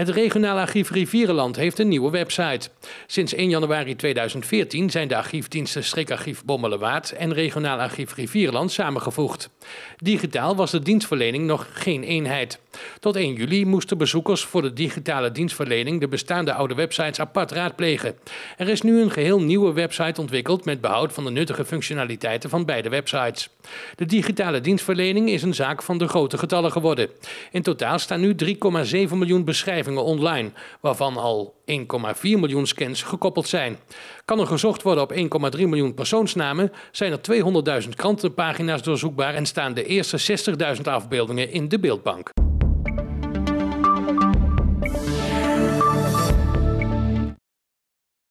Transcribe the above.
Het regionaal archief Rivierenland heeft een nieuwe website. Sinds 1 januari 2014 zijn de archiefdiensten Strikarchief Bommelerwaard en regionaal archief Rivierenland samengevoegd. Digitaal was de dienstverlening nog geen eenheid. Tot 1 juli moesten bezoekers voor de digitale dienstverlening de bestaande oude websites apart raadplegen. Er is nu een geheel nieuwe website ontwikkeld met behoud van de nuttige functionaliteiten van beide websites. De digitale dienstverlening is een zaak van de grote getallen geworden. In totaal staan nu 3,7 miljoen beschrijvingen online, waarvan al 1,4 miljoen scans gekoppeld zijn. Kan er gezocht worden op 1,3 miljoen persoonsnamen, zijn er 200.000 krantenpagina's doorzoekbaar en staan de eerste 60.000 afbeeldingen in de beeldbank.